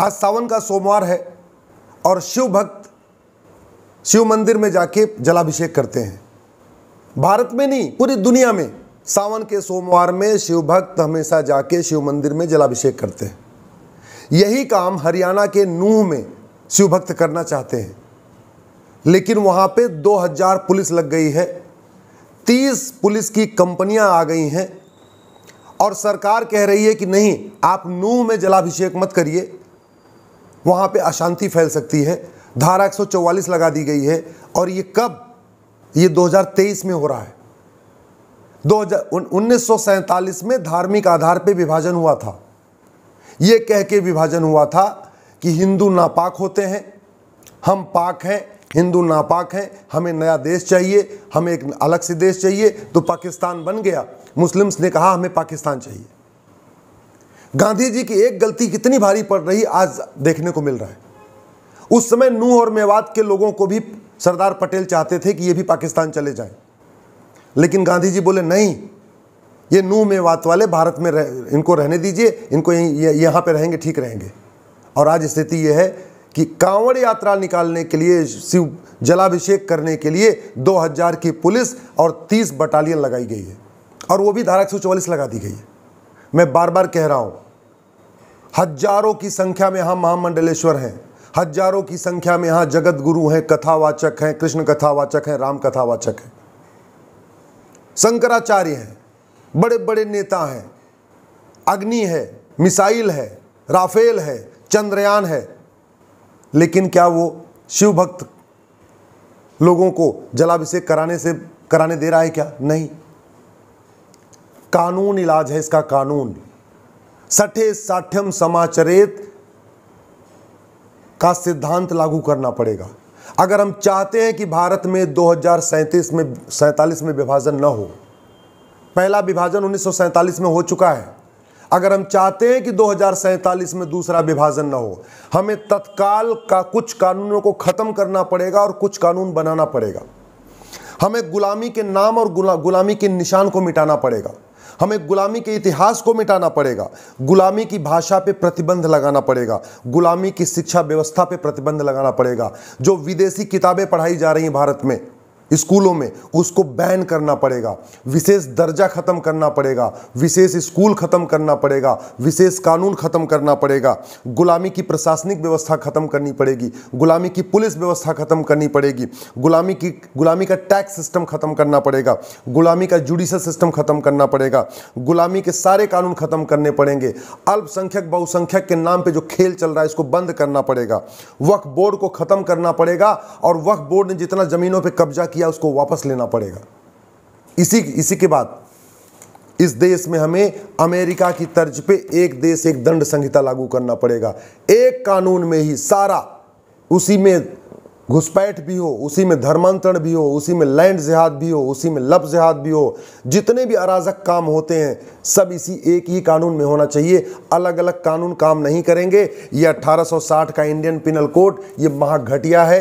आज सावन का सोमवार है और शिव भक्त शिव मंदिर में जाके जलाभिषेक करते हैं भारत में नहीं पूरी दुनिया में सावन के सोमवार में शिव भक्त हमेशा जाके शिव मंदिर में जलाभिषेक करते हैं यही काम हरियाणा के नूह में शिव भक्त करना चाहते हैं लेकिन वहाँ पे 2000 पुलिस लग गई है 30 पुलिस की कंपनियां आ गई हैं और सरकार कह रही है कि नहीं आप नूह में जलाभिषेक मत करिए वहाँ पे अशांति फैल सकती है धारा 144 लगा दी गई है और ये कब ये 2023 में हो रहा है दो हजार में धार्मिक आधार पे विभाजन हुआ था ये कह के विभाजन हुआ था कि हिंदू नापाक होते हैं हम पाक हैं हिंदू नापाक हैं हमें नया देश चाहिए हमें एक अलग से देश चाहिए तो पाकिस्तान बन गया मुस्लिम्स ने कहा हमें पाकिस्तान चाहिए गांधी जी की एक गलती कितनी भारी पड़ रही आज देखने को मिल रहा है उस समय नूह और मेवात के लोगों को भी सरदार पटेल चाहते थे कि ये भी पाकिस्तान चले जाएं लेकिन गांधी जी बोले नहीं ये नूह मेवात वाले भारत में रह इनको रहने दीजिए इनको यहाँ पर रहेंगे ठीक रहेंगे और आज स्थिति यह है कि कांवड़ यात्रा निकालने के लिए शिव जलाभिषेक करने के लिए 2000 की पुलिस और 30 बटालियन लगाई गई है और वो भी धारा एक लगा दी गई है मैं बार बार कह रहा हूं हजारों की संख्या में यहां महामंडलेश्वर हैं हजारों की संख्या में यहाँ जगत गुरु हैं कथावाचक हैं कृष्ण कथावाचक हैं राम कथावाचक हैं शंकराचार्य हैं बड़े बड़े नेता हैं अग्नि है मिसाइल है राफेल है चंद्रयान है लेकिन क्या वो शिव भक्त लोगों को जलाभिषेक कराने से कराने दे रहा है क्या नहीं कानून इलाज है इसका कानून सठे साठ्यम समाचरित का सिद्धांत लागू करना पड़ेगा अगर हम चाहते हैं कि भारत में दो में सैंतालीस में विभाजन न हो पहला विभाजन उन्नीस में हो चुका है अगर हम चाहते हैं कि दो में दूसरा विभाजन न हो हमें तत्काल का कुछ कानूनों को ख़त्म करना पड़ेगा और कुछ कानून बनाना पड़ेगा हमें गुलामी के नाम और गुला, गुलामी के निशान को मिटाना पड़ेगा हमें गुलामी के इतिहास को मिटाना पड़ेगा गुलामी की भाषा पे प्रतिबंध लगाना पड़ेगा गुलामी की शिक्षा व्यवस्था पे प्रतिबंध लगाना पड़ेगा जो विदेशी किताबें पढ़ाई जा रही हैं भारत में स्कूलों में उसको बैन करना पड़ेगा विशेष दर्जा खत्म करना पड़ेगा विशेष स्कूल खत्म करना पड़ेगा विशेष कानून खत्म करना पड़ेगा गुलामी की प्रशासनिक व्यवस्था खत्म करनी पड़ेगी गुलामी की पुलिस व्यवस्था खत्म करनी पड़ेगी गुलामी की गुलामी का टैक्स सिस्टम खत्म करना पड़ेगा गुलामी का जुडिशल सिस्टम खत्म करना पड़ेगा गुलामी के सारे कानून खत्म करने पड़ेंगे अल्पसंख्यक बहुसंख्यक के नाम पर जो खेल चल रहा है इसको बंद करना पड़ेगा वक्फ बोर्ड को खत्म करना पड़ेगा और वक्फ बोर्ड ने जितना जमीनों पर कब्जा किया किया उसको वापस लेना पड़ेगा इसी इसी के बाद इस देश में हमें अमेरिका की तर्ज पे एक देश एक दंड संहिता लागू करना पड़ेगा एक कानून में ही सारा उसी में घुसपैठ भी हो उसी में धर्मांतरण भी हो उसी में लैंड जिहाद भी हो उसी में लफ जिहाद भी हो जितने भी अराजक काम होते हैं सब इसी एक ही कानून में होना चाहिए अलग अलग कानून काम नहीं करेंगे ये 1860 का इंडियन पिनल कोड ये महाघटिया है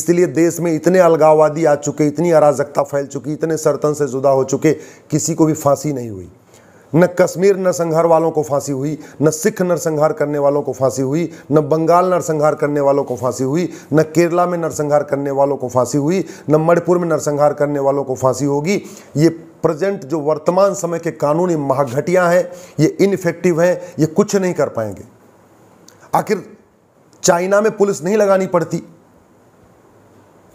इसलिए देश में इतने अलगाववादी आ चुके इतनी अराजकता फैल चुकी इतने सरतन से जुदा हो चुके किसी को भी फांसी नहीं हुई न कश्मीर नरसंहार वालों को फांसी हुई न सिख नरसंहार करने वालों को फांसी हुई न बंगाल नरसंहार करने वालों को फांसी हुई न केरला में नरसंहार करने वालों को फांसी हुई न मणिपुर में नरसंहार करने वालों को फांसी होगी ये प्रेजेंट जो वर्तमान समय के कानूनी महाघटियाँ हैं ये इनफेक्टिव हैं ये कुछ नहीं कर पाएंगे आखिर चाइना में पुलिस नहीं लगानी पड़ती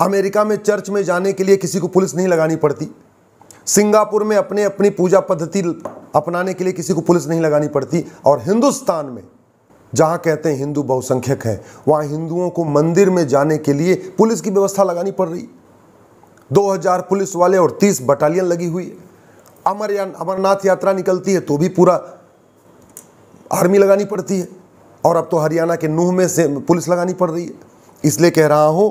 अमेरिका में चर्च में जाने के लिए किसी को पुलिस नहीं लगानी पड़ती सिंगापुर में अपने अपनी पूजा पद्धति अपनाने के लिए किसी को पुलिस नहीं लगानी पड़ती और हिंदुस्तान में जहाँ कहते हैं हिंदू बहुसंख्यक हैं वहाँ हिंदुओं को मंदिर में जाने के लिए पुलिस की व्यवस्था लगानी पड़ रही 2000 पुलिस वाले और 30 बटालियन लगी हुई है अमर या अमरनाथ यात्रा निकलती है तो भी पूरा आर्मी लगानी पड़ती है और अब तो हरियाणा के नूह में से पुलिस लगानी पड़ रही है इसलिए कह रहा हूँ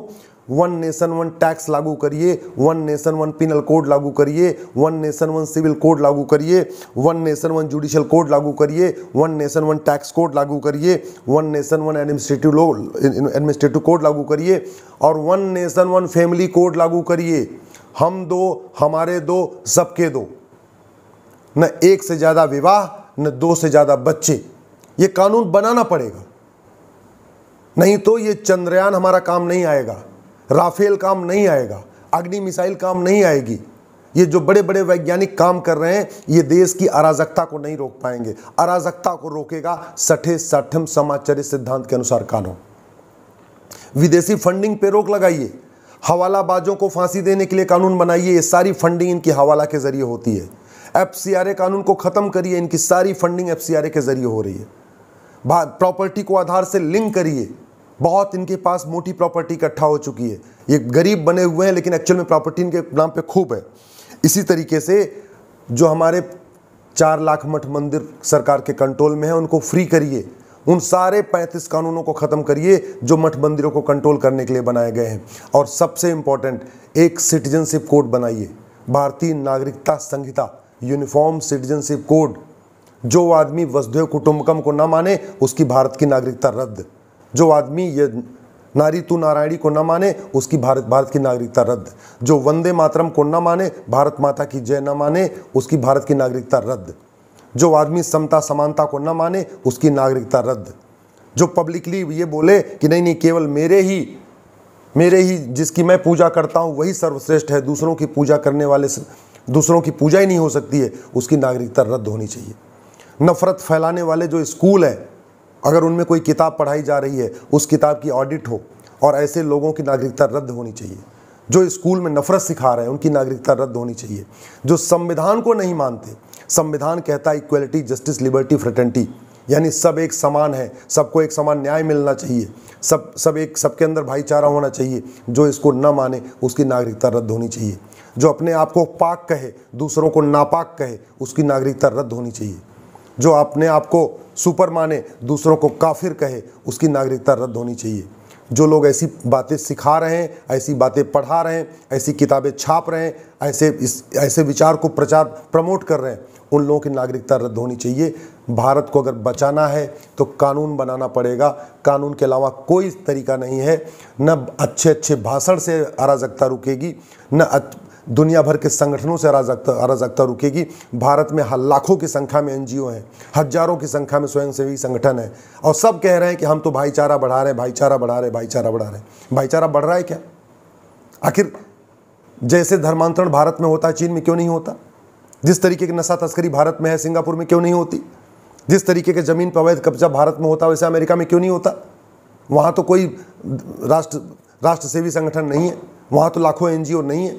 वन नेशन वन टैक्स लागू करिए one nation one penal code लागू करिए one nation one civil code लागू करिए one nation one judicial code लागू करिए one nation one tax code लागू करिए one nation one administrative law administrative code लागू करिए और one nation one family code लागू करिए हम दो हमारे दो सबके दो न एक से ज़्यादा विवाह न दो से ज़्यादा बच्चे ये कानून बनाना पड़ेगा नहीं तो ये चंद्रयान हमारा काम नहीं आएगा राफेल काम नहीं आएगा अग्नि मिसाइल काम नहीं आएगी ये जो बड़े बड़े वैज्ञानिक काम कर रहे हैं ये देश की अराजकता को नहीं रोक पाएंगे अराजकता को रोकेगा सठे सठम समाचार सिद्धांत के अनुसार कानून विदेशी फंडिंग पे रोक लगाइए हवालाबाजों को फांसी देने के लिए कानून बनाइए ये सारी फंडिंग इनकी हवाला के जरिए होती है एफ कानून को ख़त्म करिए इनकी सारी फंडिंग एफ के जरिए हो रही है प्रॉपर्टी को आधार से लिंक करिए बहुत इनके पास मोटी प्रॉपर्टी इकट्ठा हो चुकी है ये गरीब बने हुए हैं लेकिन एक्चुअल में प्रॉपर्टी इनके नाम पे खूब है इसी तरीके से जो हमारे चार लाख मठ मंदिर सरकार के कंट्रोल में है उनको फ्री करिए उन सारे 35 कानूनों को ख़त्म करिए जो मठ मंदिरों को कंट्रोल करने के लिए बनाए गए हैं और सबसे इम्पॉर्टेंट एक सिटीजनशिप कोड बनाइए भारतीय नागरिकता संहिता यूनिफॉर्म सिटीजनशिप कोड जो आदमी वसुदेव कुटुंबकम को ना माने उसकी भारत की नागरिकता रद्द जो आदमी ये नारी तू नारायणी को न ना माने उसकी भारत भारत की नागरिकता रद्द जो वंदे मातरम को न माने भारत माता की जय न माने उसकी भारत की नागरिकता रद्द जो आदमी समता समानता को न माने उसकी नागरिकता रद्द जो पब्लिकली ये बोले कि नहीं नहीं केवल मेरे ही मेरे ही जिसकी मैं पूजा करता हूँ वही सर्वश्रेष्ठ है दूसरों की पूजा करने वाले दूसरों की पूजा ही नहीं हो सकती है उसकी नागरिकता रद्द होनी चाहिए नफरत फैलाने वाले जो स्कूल हैं अगर उनमें कोई किताब पढ़ाई जा रही है उस किताब की ऑडिट हो और ऐसे लोगों की नागरिकता रद्द होनी चाहिए जो स्कूल में नफरत सिखा रहे हैं उनकी नागरिकता रद्द होनी चाहिए जो संविधान को नहीं मानते संविधान कहता है इक्वलिटी जस्टिस लिबर्टी फ्रटर्निटी यानी सब एक समान है सबको एक समान न्याय मिलना चाहिए सब सब एक सबके अंदर भाईचारा होना चाहिए जो इसको न माने उसकी नागरिकता रद्द होनी चाहिए जो अपने आप को पाक कहे दूसरों को नापाक कहे उसकी नागरिकता रद्द होनी चाहिए जो अपने आप को सुपर माने दूसरों को काफिर कहे उसकी नागरिकता रद्द होनी चाहिए जो लोग ऐसी बातें सिखा रहे हैं ऐसी बातें पढ़ा रहे हैं ऐसी किताबें छाप रहे हैं ऐसे इस ऐसे विचार को प्रचार प्रमोट कर रहे हैं उन लोगों की नागरिकता रद्द होनी चाहिए भारत को अगर बचाना है तो कानून बनाना पड़ेगा कानून के अलावा कोई तरीका नहीं है न अच्छे अच्छे भाषण से अराजकता रुकेगी न दुनिया भर के संगठनों से अराजकता अराजकता रुकेगी भारत में लाखों की संख्या में एनजीओ हैं हजारों की संख्या में स्वयंसेवी संगठन है और सब कह रहे हैं कि हम तो भाईचारा बढ़ा रहे हैं भाईचारा बढ़ा रहे हैं भाईचारा बढ़ा रहे हैं भाईचारा बढ़ रहा है क्या आखिर जैसे धर्मांतरण भारत में होता है चीन में क्यों नहीं होता जिस तरीके की नशा तस्करी भारत में है सिंगापुर में क्यों नहीं होती जिस तरीके के ज़मीन पर अवैध कब्जा भारत में होता वैसे अमेरिका में क्यों नहीं होता वहाँ तो कोई राष्ट्र राष्ट्र सेवी संगठन नहीं है वहाँ तो लाखों एनजीओ नहीं है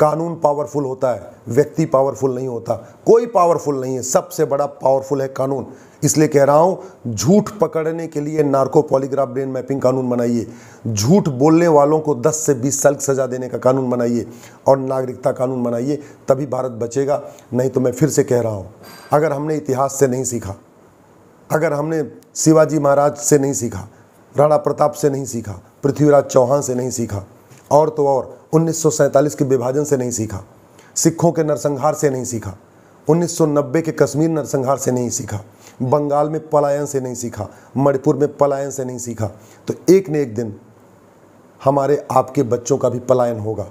कानून पावरफुल होता है व्यक्ति पावरफुल नहीं होता कोई पावरफुल नहीं है सबसे बड़ा पावरफुल है कानून इसलिए कह रहा हूँ झूठ पकड़ने के लिए नार्को पॉलीग्राफ ब्रेन मैपिंग कानून बनाइए झूठ बोलने वालों को 10 से 20 साल की सजा देने का कानून बनाइए और नागरिकता कानून बनाइए तभी भारत बचेगा नहीं तो मैं फिर से कह रहा हूँ अगर हमने इतिहास से नहीं सीखा अगर हमने शिवाजी महाराज से नहीं सीखा राणा प्रताप से नहीं सीखा पृथ्वीराज चौहान से नहीं सीखा और तो और उन्नीस के विभाजन से नहीं सीखा सिखों के नरसंहार से नहीं सीखा 1990 के कश्मीर नरसंहार से नहीं सीखा बंगाल में पलायन से नहीं सीखा मणिपुर में पलायन से नहीं सीखा तो एक न एक दिन हमारे आपके बच्चों का भी पलायन होगा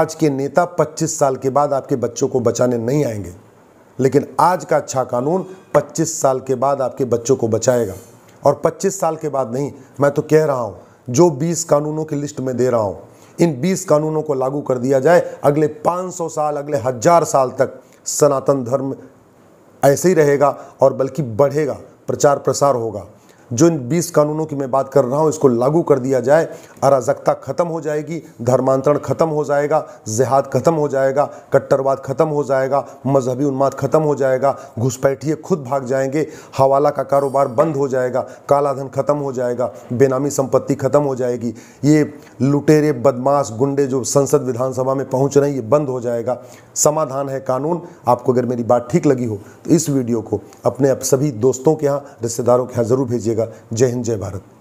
आज के नेता 25 साल के बाद आपके बच्चों को बचाने नहीं आएंगे लेकिन आज का अच्छा कानून 25 साल के बाद आपके बच्चों को बचाएगा और 25 साल के बाद नहीं मैं तो कह रहा हूँ जो 20 कानूनों की लिस्ट में दे रहा हूँ इन 20 कानूनों को लागू कर दिया जाए अगले 500 साल अगले हजार साल तक सनातन धर्म ऐसे ही रहेगा और बल्कि बढ़ेगा प्रचार प्रसार होगा जो इन बीस कानूनों की मैं बात कर रहा हूँ इसको लागू कर दिया जाए अराजकता खत्म हो जाएगी धर्मांतरण खत्म हो जाएगा जिहाद खत्म हो जाएगा कट्टरवाद खत्म हो जाएगा मजहबी उन्माद खत्म हो जाएगा घुसपैठिए खुद भाग जाएंगे हवाला का कारोबार बंद हो जाएगा कालाधन खत्म हो जाएगा बेनामी संपत्ति खत्म हो जाएगी ये लुटेरे बदमाश गुंडे जो संसद विधानसभा में पहुंच रहे हैं ये बंद हो जाएगा समाधान है कानून आपको अगर मेरी बात ठीक लगी हो तो इस वीडियो को अपने सभी दोस्तों के यहाँ रिश्तेदारों के यहाँ ज़रूर भेजिएगा रहिएगा जय हिंद जय भारत